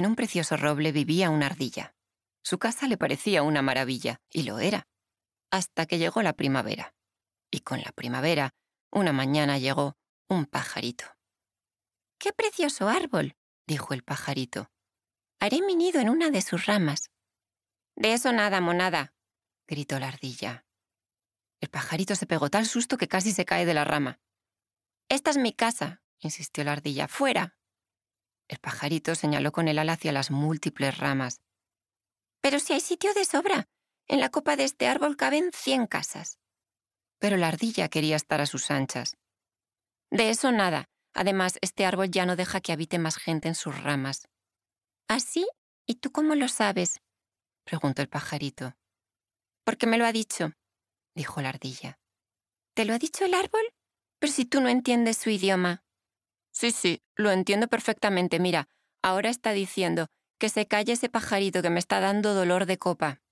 En un precioso roble vivía una ardilla. Su casa le parecía una maravilla, y lo era, hasta que llegó la primavera. Y con la primavera, una mañana llegó un pajarito. ¡Qué precioso árbol! dijo el pajarito. Haré mi nido en una de sus ramas. De eso nada, monada, gritó la ardilla. El pajarito se pegó tal susto que casi se cae de la rama. Esta es mi casa, insistió la ardilla. Fuera, pajarito señaló con el ala hacia las múltiples ramas. Pero si hay sitio de sobra. En la copa de este árbol caben cien casas. Pero la ardilla quería estar a sus anchas. De eso nada. Además, este árbol ya no deja que habite más gente en sus ramas. ¿Así? ¿Ah, ¿Y tú cómo lo sabes? preguntó el pajarito. Porque me lo ha dicho, dijo la ardilla. ¿Te lo ha dicho el árbol? Pero si tú no entiendes su idioma. Sí, sí, lo entiendo perfectamente. Mira, ahora está diciendo que se calle ese pajarito que me está dando dolor de copa.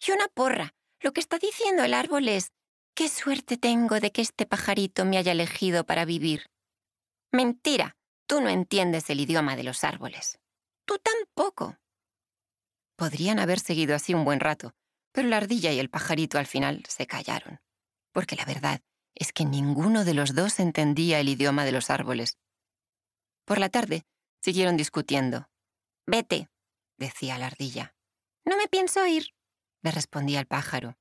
Y una porra. Lo que está diciendo el árbol es, qué suerte tengo de que este pajarito me haya elegido para vivir. Mentira, tú no entiendes el idioma de los árboles. Tú tampoco. Podrían haber seguido así un buen rato, pero la ardilla y el pajarito al final se callaron, porque la verdad es que ninguno de los dos entendía el idioma de los árboles, por la tarde siguieron discutiendo. Vete, decía la ardilla. No me pienso ir, le respondía el pájaro.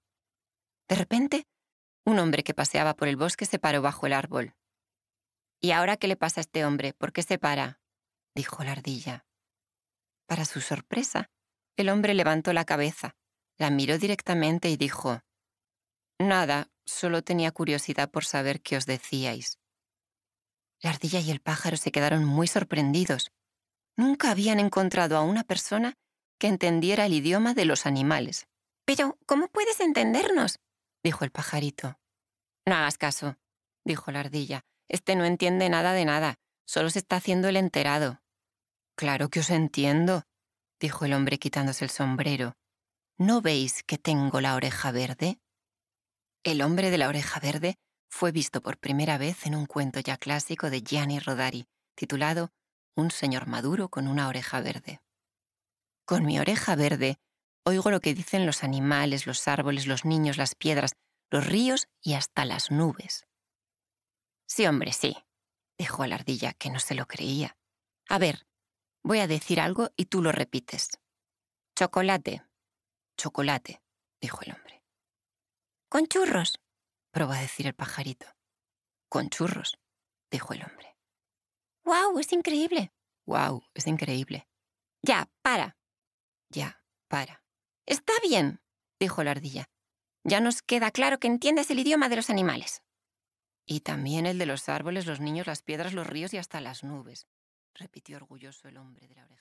De repente, un hombre que paseaba por el bosque se paró bajo el árbol. ¿Y ahora qué le pasa a este hombre? ¿Por qué se para? dijo la ardilla. Para su sorpresa, el hombre levantó la cabeza, la miró directamente y dijo, Nada, solo tenía curiosidad por saber qué os decíais. La ardilla y el pájaro se quedaron muy sorprendidos. Nunca habían encontrado a una persona que entendiera el idioma de los animales. Pero, ¿cómo puedes entendernos? dijo el pajarito. No hagas caso, dijo la ardilla. Este no entiende nada de nada, solo se está haciendo el enterado. Claro que os entiendo, dijo el hombre quitándose el sombrero. ¿No veis que tengo la oreja verde? El hombre de la oreja verde fue visto por primera vez en un cuento ya clásico de Gianni Rodari, titulado Un señor maduro con una oreja verde. Con mi oreja verde oigo lo que dicen los animales, los árboles, los niños, las piedras, los ríos y hasta las nubes. Sí, hombre, sí, dijo la ardilla, que no se lo creía. A ver, voy a decir algo y tú lo repites. Chocolate, chocolate, dijo el hombre. Con churros, probó a decir el pajarito. Con churros, dijo el hombre. ¡Guau! Es increíble. ¡Guau! Es increíble. Ya, para. Ya, para. Está bien, dijo la ardilla. Ya nos queda claro que entiendes el idioma de los animales. Y también el de los árboles, los niños, las piedras, los ríos y hasta las nubes, repitió orgulloso el hombre de la oreja.